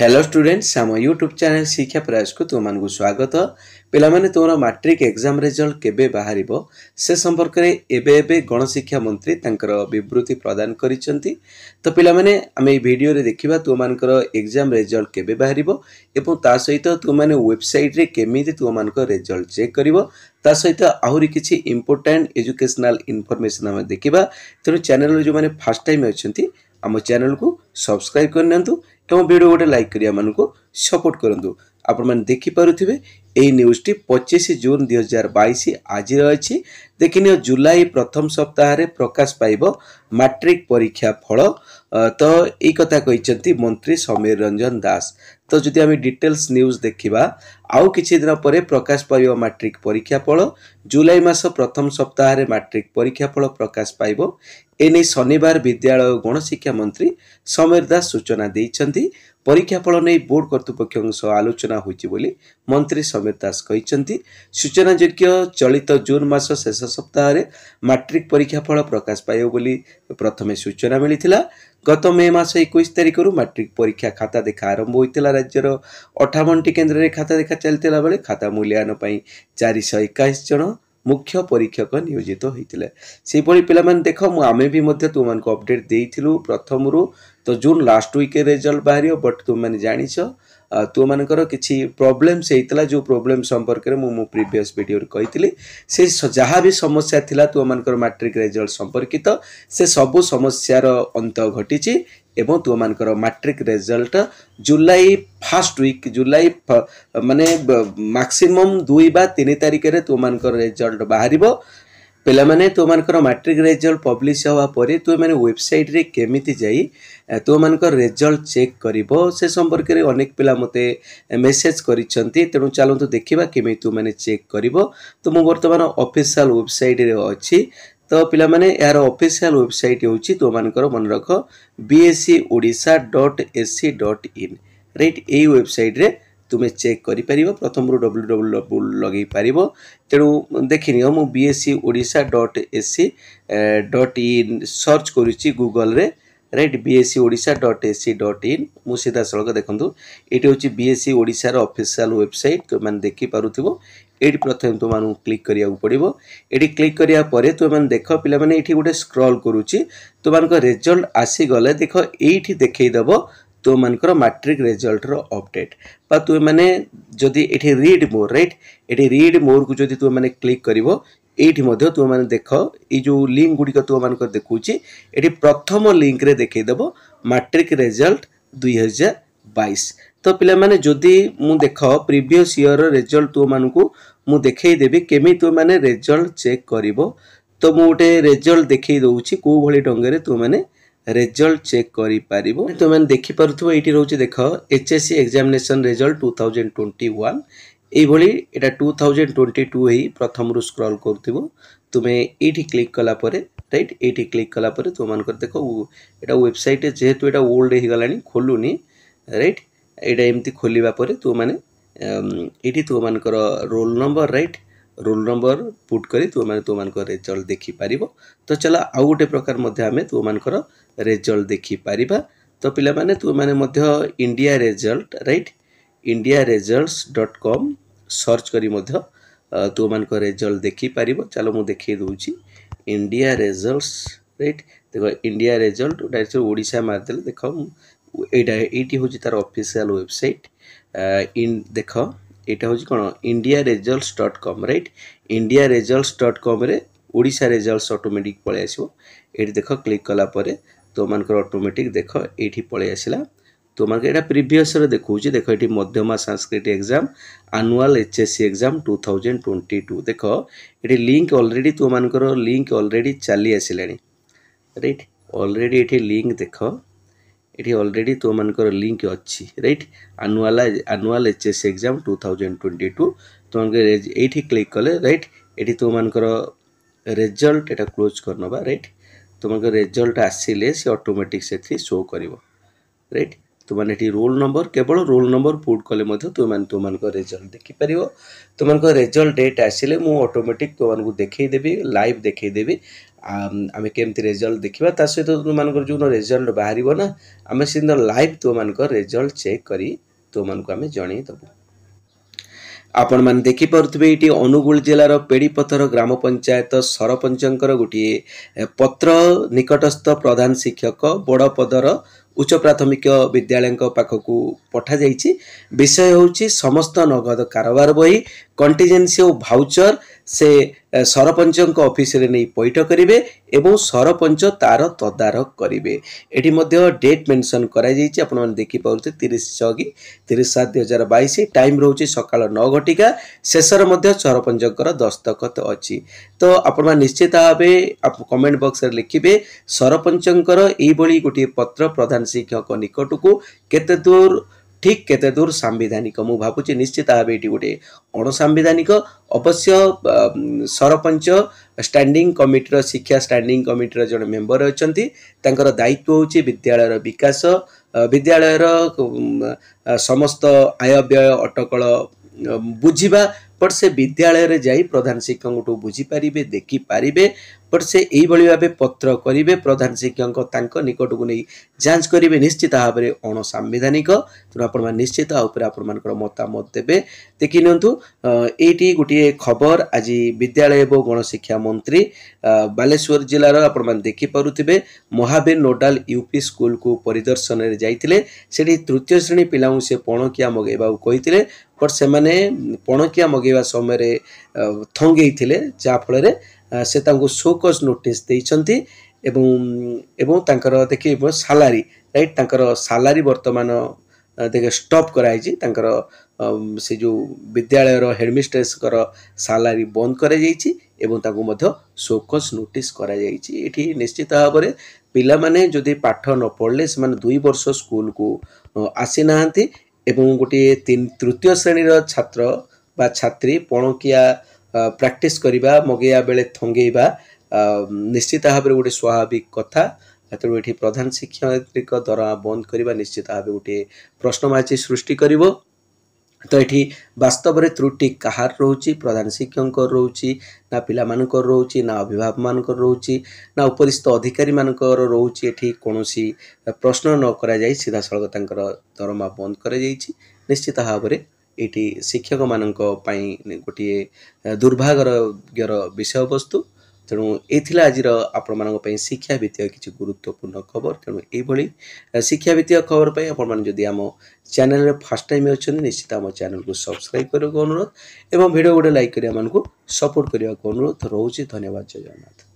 hello students আম YouTube channel ଶିକ୍ଷା ପ୍ରୟାସକୁ ତୁମମାନଙ୍କୁ ସ୍ୱାଗତ ପିଲାମାନେ ତୁମର ମାଟ୍ରିକ୍ ଏକ୍ଜାମ୍ ରେଜଲ୍ଟ କେବେ ବାହାରିବ ସେ ସମ୍ପର୍କରେ ଏବେ ଏବେ ଗଣଶିକ୍ଷା ମନ୍ତ୍ରୀ ତାଙ୍କର ବିବୃତ୍ତି ପ୍ରଦାନ କରିଛନ୍ତି ତ ପିଲାମାନେ ଆମେ ଏହି ଭିଡ଼ିଓରେ ଦେଖିବା ତୁମମାନଙ୍କର ଏକ୍ଜାମ୍ ରେଜଲ୍ଟ କେବେ ବାହାରିବ ଏବଂ ତା ସହିତ ତୁମମାନେ ୱେବସାଇଟ୍ରେ କେମିତି ତୁମମାନଙ୍କ ରେଜଲ୍ଟ ଚେକ୍ କରିବ ତା ସହିତ ଆହୁରି କିଛି ଇମ୍ପୋର୍ଟାଣ୍ଟ ଏଜୁକେସନାଲ୍ ଇନଫର୍ମେସନ୍ ଆମେ ଦେଖିବା ତେଣୁ ଚ୍ୟାନେଲ୍ରେ ଯେଉଁମାନେ ଫାର୍ଷ୍ଟ ଟାଇମ୍ ଅଛନ୍ତି ଆମ ଚ୍ୟାନେଲ୍କୁ ସବସ୍କ୍ରାଇବ୍ କରିନିଅନ୍ତୁ এবং ଭିଡ଼ିଓ ଗୋଟେ ଲାଇକ୍ କରି ଆମମାନଙ୍କୁ ସପୋର୍ଟ କରନ୍ତୁ ଆପଣମାନେ ଦେଖିପାରୁଥିବେ ଏହି ନ୍ୟୁଜ୍ଟି ପଚିଶ ଜୁନ୍ ଦୁଇହଜାର ବାଇଶ ଆଜିର ଅଛି ଦେଖିନିଅ ଜୁଲାଇ ପ୍ରଥମ ସପ୍ତାହରେ ପ୍ରକାଶ ପାଇବ ମାଟ୍ରିକ୍ ପରୀକ୍ଷା ଫଳ ତ ଏଇ କଥା କହିଛନ୍ତି ମନ୍ତ୍ରୀ ସମୀର ରଞ୍ଜନ ଦାସ ତ ଯଦି ଆମେ ଡିଟେଲ୍ସ ନ୍ୟୁଜ୍ ଦେଖିବା ଆଉ କିଛି ଦିନ ପରେ ପ୍ରକାଶ ପାଇବ ମାଟ୍ରିକ୍ ପରୀକ୍ଷା ଫଳ ଜୁଲାଇ ମାସ ପ୍ରଥମ ସପ୍ତାହରେ ମାଟ୍ରିକ୍ ପରୀକ୍ଷା ଫଳ ପ୍ରକାଶ ପାଇବ ଏନେଇ ଶନିବାର ବିଦ୍ୟାଳୟ ଓ ଗଣଶିକ୍ଷା ମନ୍ତ୍ରୀ ସମୀର ଦାସ ସୂଚନା ଦେଇଛନ୍ତି ପରୀକ୍ଷାଫଳ ନେଇ ବୋର୍ଡ କର୍ତ୍ତୃପକ୍ଷଙ୍କ ସହ ଆଲୋଚନା ହୋଇଛି ବୋଲି ମନ୍ତ୍ରୀ ସମୀର ଦାସ କହିଛନ୍ତି ସୂଚନାଯୋଗ୍ୟ ଚଳିତ ଜୁନ୍ ମାସ ଶେଷ ସପ୍ତାହରେ ମାଟ୍ରିକ୍ ପରୀକ୍ଷାଫଳ ପ୍ରକାଶ ପାଇବ ବୋଲି ପ୍ରଥମେ ସୂଚନା ମିଳିଥିଲା ଗତ ମେ ମାସ ଏକୋଇଶ ତାରିଖରୁ ମାଟ୍ରିକ୍ ପରୀକ୍ଷା ଖାତା ଦେଖା ଆରମ୍ଭ ହୋଇଥିଲା ରାଜ୍ୟର ଅଠାବନଟି କେନ୍ଦ୍ରରେ ଖାତା ଦେଖା ଚାଲିଥିଲା ବେଳେ ଖାତା ମୂଲ୍ୟାୟନ ପାଇଁ ଚାରିଶହ ଏକାଅଶୀ ଜଣ ମୁଖ୍ୟ ପରୀକ୍ଷକ ନିୟୋଜିତ ହୋଇଥିଲେ ସେହିଭଳି ପିଲାମାନେ ଦେଖ ମୁଁ ଆମେ ବି ମଧ୍ୟ ତୁମମାନଙ୍କୁ ଅପଡ଼େଟ୍ ଦେଇଥିଲୁ ପ୍ରଥମରୁ ତ ଜୁନ୍ ଲାଷ୍ଟ ୱିକ୍ରେ ରେଜଲ୍ଟ ବାହାରିବ ବଟ୍ ତୁମେମାନେ ଜାଣିଛ ତୁମମାନଙ୍କର କିଛି ପ୍ରୋବ୍ଲେମ୍ସ ହେଇଥିଲା ଯେଉଁ ପ୍ରୋବ୍ଲେମ୍ ସମ୍ପର୍କରେ ମୁଁ ମୋ ପ୍ରିଭିୟସ୍ ଭିଡ଼ିଓରେ କହିଥିଲି ସେ ଯାହା ବି ସମସ୍ୟା ଥିଲା ତୁମମାନଙ୍କର ମାଟ୍ରିକ୍ ରେଜଲ୍ଟ ସମ୍ପର୍କିତ ସେ ସବୁ ସମସ୍ୟାର ଅନ୍ତ ଘଟିଛି এবং তোমার মাট্রিক রেজল্ট জুলাই ফার্স্ট উইক জুলাই মানে ম্যাক্সিমম দুই বা তিন তারিখে তোমার রেজল্ট বাহার ପିଲାମାନେ ତୋମାନଙ୍କର ମାଟ୍ରିକ୍ ରେଜଲ୍ଟ ପବ୍ଲିଶ୍ ହେବା ପରେ ତୁମେମାନେ ୱେବସାଇଟ୍ରେ କେମିତି ଯାଇ ତୋମାନଙ୍କର ରେଜଲ୍ଟ ଚେକ୍ କରିବ ସେ ସମ୍ପର୍କରେ ଅନେକ ପିଲା ମୋତେ ମେସେଜ୍ କରିଛନ୍ତି ତେଣୁ ଚାଲନ୍ତୁ ଦେଖିବା କେମିତି ତୁମେମାନେ ଚେକ୍ କରିବ ତ ମୁଁ ବର୍ତ୍ତମାନ ଅଫିସିଆଲ୍ ୱେବସାଇଟ୍ରେ ଅଛି ତ ପିଲାମାନେ ଏହାର ଅଫିସିଆଲ ୱେବସାଇଟ୍ ହେଉଛି ତୁମମାନଙ୍କର ମନେ ରଖ BSE Odisha dot SC dot in right ଏଇ ୱେବସାଇଟ୍ରେ ତୁମେ ଚେକ୍ କରିପାରିବ ପ୍ରଥମରୁ ଡବ୍ଲ୍ୟୁ ଡବ୍ଲ୍ୟୁ ଡବ୍ଲ୍ୟୁ ଲଗାଇ ପାରିବ ତେଣୁ ଦେଖିନିଅ ମୁଁ BSC Odisha dot SC dot in search କରୁଛି ଗୁଗଲ୍ରେ right BSC Odisha dot AC dot in মু সিধা সড়ক দেখুন এটি হচ্ছে বিএসসি ওড়িশার অফিসিয়াল ওয়েবসাইট তুমি দেখিপারুব এটি প্রথমে তোমার ক্লিক করা পড়ব এটি ক্লিক করা পরে তুমি দেখ পিলামানে এটি গোটে স্ক্রল করুচি তোমার রেজল্ট আসিগলে দেখ এইটি দেখাই দেব ତୋମାନଙ୍କର ମାଟ୍ରିକ୍ ରେଜଲ୍ଟର ଅପଡ଼େଟ୍ ବା ତୁମେମାନେ ଯଦି ଏଠି ରିଡ୍ ମୋର୍ ରାଇଟ୍ ଏଠି ରିଡ୍ ମୋର୍କୁ ଯଦି ତୁମେମାନେ କ୍ଲିକ୍ କରିବ এইটি মধ্যে তোমাদের দেখ এই যে লিঙ্ক গুড়িক তোমাদের দেখুছি এটি প্রথম লিঙ্করে দেখাইদেব মাট্রিক রেজল্ট দুই হাজার বাইশ তো পিলামানে যদি মু দেখ প্রিভিয়স ইয়র রেজল্ট তোমাকে মু দেখাই দেবি কেমি তোমাকে রেজল্ট চেক করিব তো মু গোটে রেজল্ট দেখাই দଉଛି কেউ ভলি ঢঙ্গরে তোমাকে রেজল্ট চেক করিপারিব তোমাকে দেখিপারুথিব এইটি রয়েছে দেখ HSC examination result two thousand twenty one এইভাবে এটা টু থাউজেন্ড টোয়েন্টি টু হয়ে প্রথম স্ক্রল করুব তুমি এইটি ক্লিক কলাপরে রাইট এইটি ক্লিক কলাপরে তোমাদের দেখ এটা ওয়েবসাইট যেহেতু এটা ওল্ড হয়ে গলা খোলুনি রাইট এটা এমতি খোলা পরে তোমাদের ଏଇଠି ତୁମମାନଙ୍କର roll number right roll number put କରି ତୁମମାନେ ତୁମମାନଙ୍କର ରେଜଲ୍ଟ ଦେଖିପାରିବ ତ ଚାଲ ଆଉ ଗୋଟେ ପ୍ରକାର ମଧ୍ୟ ଆମେ ତୁମମାନଙ୍କର ରେଜଲ୍ଟ ଦେଖିପାରିବା ତ ପିଲାମାନେ ତୁମମାନେ ମଧ୍ୟ India result right India results dot com search କରି ମଧ୍ୟ ତୁମମାନଙ୍କ ରେଜଲ୍ଟ ଦେଖିପାରିବ ଚାଲ ମୁଁ ଦେଖାଇ ଦେଉଛି ଇଣ୍ଡିଆ ରେଜଲ୍ଟସ୍ ରାଇଟ୍ ଦେଖ ଇଣ୍ଡିଆ ରେଜଲ୍ଟ ଗୋଟେ ଓଡ଼ିଶା ମାରିଦେଲେ ଦେଖ ଏଇଟା ଏଇଟି ହେଉଛି ତାର ଅଫିସିଆଲ୍ ୱେବସାଇଟ୍ ଦେଖ ଏଇଟା ହେଉଛି କ'ଣ India results dot com right India results dot କମ୍ରେ ଓଡ଼ିଶା ରେଜଲ୍ଟସ୍ ଅଟୋମେଟିକ୍ ପଳାଇ ଆସିବ ଏଇଠି ଦେଖ କ୍ଲିକ୍ କଲା ପରେ ତୋମାନଙ୍କର ଅଟୋମେଟିକ୍ ଦେଖ ଏଇଠି ପଳାଇ ଆସିଲା তোমাকে এটা প্রিভিয়সরে দেখুছি দেখ এটি Madhyama Sanskrit exam annual HSC exam two thousand twenty two ଦେଖ ଏଠି ଲିଙ୍କ ଅଲରେଡ଼ି ତୁମମାନଙ୍କର ଲିଙ୍କ ଅଲରେଡ଼ି ଚାଲି ଆସିଲାଣି ରାଇଟ୍ ଅଲରେଡ଼ି ଏଠି ଲିଙ୍କ ଦେଖ ଏଠି ଅଲରେଡ଼ି ତୁମମାନଙ୍କର ଲିଙ୍କ ଅଛି right annual annual HS exam two thousand twenty two ତୁମମାନଙ୍କୁ ଏଇଠି କ୍ଲିକ୍ କଲେ ରାଇଟ୍ ଏଠି ତୁମମାନଙ୍କର ରେଜଲ୍ଟ ଏଇଟା କ୍ଲୋଜ୍ କରିନେବା ରାଇଟ୍ ତୁମଙ୍କ ରେଜଲ୍ଟ ଆସିଲେ ସେ ଅଟୋମେଟିକ୍ ସେଥିରେ ଶୋ କରିବ ରାଇଟ୍ तुमा रोल नम्बर केवल रोल नम्बर पोड कले तजलट देखिपार तोमाजल्ट डेट आसे मटोमेटिक तोखदेबि लभ देखैदेबि आमे केजल देख्दा त सहित तजल्ट बाइ तो मेजल् चेक गरि तो मु आपिपे अनुगुल जेडीपथर ग्राम पञ्चायत सरपञ्चको गोटी पत्र निकटस्थ प्रधान शिक्षक बड पदर ଉଚ୍ଚ ପ୍ରାଥମିକ ବିଦ୍ୟାଳୟଙ୍କ ପାଖକୁ ପଠାଯାଇଛି ବିଷୟ ହେଉଛି ସମସ୍ତ ନଗଦ କାରବାର ବହି କଣ୍ଟିଜେନ୍ସି ଓ ଭାଉଚର ସେ ସରପଞ୍ଚଙ୍କ ଅଫିସରେ ନେଇ ପଇଠ କରିବେ ଏବଂ ସରପଞ୍ଚ ତାର ତଦାରଖ କରିବେ ଏଠି ମଧ୍ୟ ଡେଟ୍ ମେନସନ୍ କରାଯାଇଛି ଆପଣମାନେ ଦେଖିପାରୁଥିବେ ତିରିଶ ଛଅ କି ତିରିଶ ସାତ ଦୁଇ ହଜାର ବାଇଶ ଟାଇମ୍ ରହୁଛି ସକାଳ ନଅ ଘଟିକା ଶେଷରେ ମଧ୍ୟ ସରପଞ୍ଚଙ୍କର ଦସ୍ତଖତ ଅଛି ତ ଆପଣମାନେ ନିଶ୍ଚିତ ଭାବେ କମେଣ୍ଟ ବକ୍ସରେ ଲେଖିବେ ସରପଞ୍ଚଙ୍କର ଏଇଭଳି ଗୋଟିଏ ପତ୍ର ପ୍ରଧାନ ଶିକ୍ଷକ ନିକଟକୁ କେତେ ଦୂର ଠିକ୍ କେତେ ଦୂର ସାମ୍ବିଧାନିକ ମୁଁ ଭାବୁଛି ନିଶ୍ଚିତ ଭାବେ ଏଇଠି ଗୋଟିଏ ଅଣସାମ୍ବିଧାନିକ ଅବଶ୍ୟ ସରପଞ୍ଚ ଷ୍ଟାଣ୍ଡିଂ କମିଟିର ଶିକ୍ଷା ଷ୍ଟାଣ୍ଡିଂ କମିଟିର ଜଣେ ମେମ୍ବର ଅଛନ୍ତି ତାଙ୍କର ଦାୟିତ୍ୱ ହେଉଛି ବିଦ୍ୟାଳୟର ବିକାଶ ବିଦ୍ୟାଳୟର ସମସ୍ତ ଆୟବ୍ୟୟ ଅଟକଳ ବୁଝିବା ବଟ୍ ସେ ବିଦ୍ୟାଳୟରେ ଯାଇ ପ୍ରଧାନ ଶିକ୍ଷକଙ୍କଠୁ ବୁଝିପାରିବେ ଦେଖିପାରିବେ ବଟ୍ ସେ ଏଇଭଳି ଭାବେ ପତ୍ର କରିବେ ପ୍ରଧାନ ଶିକ୍ଷକଙ୍କ ତାଙ୍କ ନିକଟକୁ ନେଇ ଯାଞ୍ଚ କରିବେ ନିଶ୍ଚିତ ଭାବରେ ଅଣସାମ୍ବିଧାନିକ ତେଣୁ ଆପଣମାନେ ନିଶ୍ଚିତ ଉପରେ ଆପଣମାନଙ୍କର ମତାମତ ଦେବେ ଦେଖି ନିଅନ୍ତୁ ଏଇଠି ଗୋଟିଏ ଖବର ଆଜି ବିଦ୍ୟାଳୟ ଏବଂ ଗଣଶିକ୍ଷା ମନ୍ତ୍ରୀ ବାଲେଶ୍ୱର ଜିଲ୍ଲାର ଆପଣମାନେ ଦେଖିପାରୁଥିବେ ମହାବୀର ନୋଡାଲ ୟୁପି ସ୍କୁଲକୁ ପରିଦର୍ଶନରେ ଯାଇଥିଲେ ସେଠି ତୃତୀୟ ଶ୍ରେଣୀ ପିଲାଙ୍କୁ ସେ ପଣକିଆ ମଗାଇବାକୁ କହିଥିଲେ ବଟ୍ ସେମାନେ ପଣକିଆ ମଗାଇବା ସମୟରେ ଥଙ୍ଗେଇଥିଲେ ଯାହାଫଳରେ ସେ ତାଙ୍କୁ ସୋକଜ୍ ନୋଟିସ୍ ଦେଇଛନ୍ତି ଏବଂ ଏବଂ ତାଙ୍କର ଦେଖିବ ସାଲାରୀ ରାଇଟ୍ ତାଙ୍କର ସାଲାରୀ ବର୍ତ୍ତମାନ ଦେଖ ଷ୍ଟପ୍ କରାଯାଇଛି ତାଙ୍କର ସେ ଯେଉଁ ବିଦ୍ୟାଳୟର ହେଡ଼ମିଷ୍ଟ୍ରେସଙ୍କର ସାଲାରୀ ବନ୍ଦ କରାଯାଇଛି ଏବଂ ତାଙ୍କୁ ମଧ୍ୟ ସୋକସ୍ ନୋଟିସ୍ କରାଯାଇଛି ଏଠି ନିଶ୍ଚିତ ଭାବରେ ପିଲାମାନେ ଯଦି ପାଠ ନ ପଢ଼ିଲେ ସେମାନେ ଦୁଇ ବର୍ଷ ସ୍କୁଲକୁ ଆସିନାହାନ୍ତି ଏବଂ ଗୋଟିଏ ତିନି ତୃତୀୟ ଶ୍ରେଣୀର ଛାତ୍ର ବା ଛାତ୍ରୀ ପଣକିଆ ପ୍ରାକ୍ଟିସ୍ କରିବା ମଗେଇବା ବେଳେ ଥଙ୍ଗେଇବା ନିଶ୍ଚିତ ଭାବରେ ଗୋଟେ ସ୍ୱାଭାବିକ କଥା ତେଣୁ ଏଠି ପ୍ରଧାନ ଶିକ୍ଷୟିତ୍ରୀଙ୍କ ଦରମା ବନ୍ଦ କରିବା ନିଶ୍ଚିତ ଭାବେ ଗୋଟିଏ ପ୍ରଶ୍ନବାଚୀ ସୃଷ୍ଟି କରିବ ତ ଏଠି ବାସ୍ତବରେ ତ୍ରୁଟି କାହାର ରହୁଛି ପ୍ରଧାନ ଶିକ୍ଷକଙ୍କର ରହୁଛି ନା ପିଲାମାନଙ୍କର ରହୁଛି ନା ଅଭିଭାବକମାନଙ୍କର ରହୁଛି ନା ଉପରିସ୍ଥ ଅଧିକାରୀମାନଙ୍କର ରହୁଛି ଏଠି କୌଣସି ପ୍ରଶ୍ନ ନ କରାଯାଇ ସିଧାସଳଖ ତାଙ୍କର ଦରମା ବନ୍ଦ କରାଯାଇଛି ନିଶ୍ଚିତ ଭାବରେ यटी शिक्षक मैले गोटे दुर्भाग्य विषयवस्तु तेणु ए आज आप शिक्षा वित्तीय कि गुरुत्वपूर्ण खबर तेणु एभरि शिक्षा वित्तीय खबरपेदि आम च्याने फास्ट टाइम अनि निश्चित आम च्याने सब्सक्राइब अनुरोध भिडियो गोटे ल्याक सपोर्ट गरेको अनुरोध रहे धन्यवाद जय जन्नाथ